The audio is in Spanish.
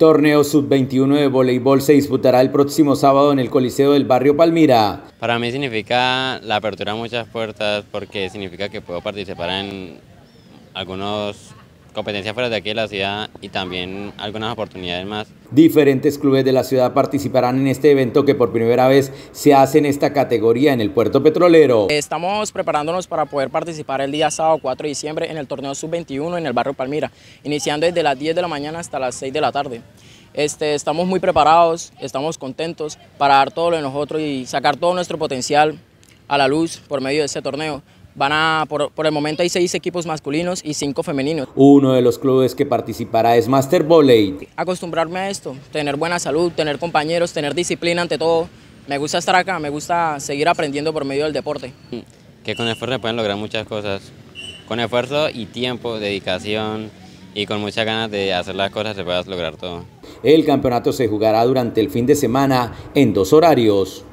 Torneo Sub-21 de voleibol se disputará el próximo sábado en el Coliseo del Barrio Palmira. Para mí significa la apertura de muchas puertas porque significa que puedo participar en algunos competencia fuera de aquí de la ciudad y también algunas oportunidades más. Diferentes clubes de la ciudad participarán en este evento que por primera vez se hace en esta categoría en el puerto petrolero. Estamos preparándonos para poder participar el día sábado 4 de diciembre en el torneo sub-21 en el barrio Palmira, iniciando desde las 10 de la mañana hasta las 6 de la tarde. Este, estamos muy preparados, estamos contentos para dar todo lo de nosotros y sacar todo nuestro potencial a la luz por medio de este torneo. Van a, por, el momento hay seis equipos masculinos y cinco femeninos. Uno de los clubes que participará es Master Volley. Acostumbrarme a esto, tener buena salud, tener compañeros, tener disciplina ante todo. Me gusta estar acá, me gusta seguir aprendiendo por medio del deporte. Que con esfuerzo pueden lograr muchas cosas. Con esfuerzo y tiempo, dedicación y con muchas ganas de hacer las cosas se puede lograr todo. El campeonato se jugará durante el fin de semana en dos horarios.